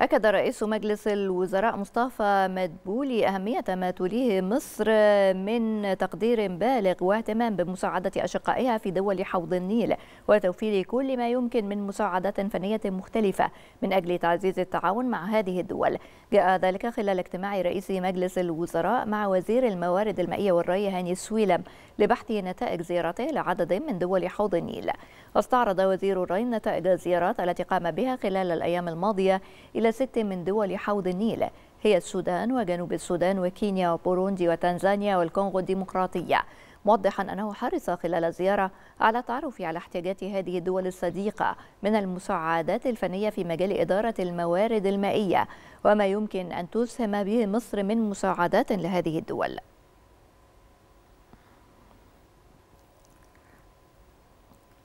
أكد رئيس مجلس الوزراء مصطفى مدبولي أهمية ما توليه مصر من تقدير بالغ واهتمام بمساعدة أشقائها في دول حوض النيل وتوفير كل ما يمكن من مساعدات فنية مختلفة من أجل تعزيز التعاون مع هذه الدول جاء ذلك خلال اجتماع رئيس مجلس الوزراء مع وزير الموارد المائية والري هاني سويلم لبحث نتائج زيارته لعدد من دول حوض النيل واستعرض وزير الري نتائج الزيارات التي قام بها خلال الأيام الماضية إلى إلى ست من دول حوض النيل هي السودان وجنوب السودان وكينيا وبوروندي وتنزانيا والكونغو الديمقراطية موضحا أنه حرص خلال الزيارة على التعرف على احتياجات هذه الدول الصديقة من المساعدات الفنية في مجال إدارة الموارد المائية وما يمكن أن تسهم به مصر من مساعدات لهذه الدول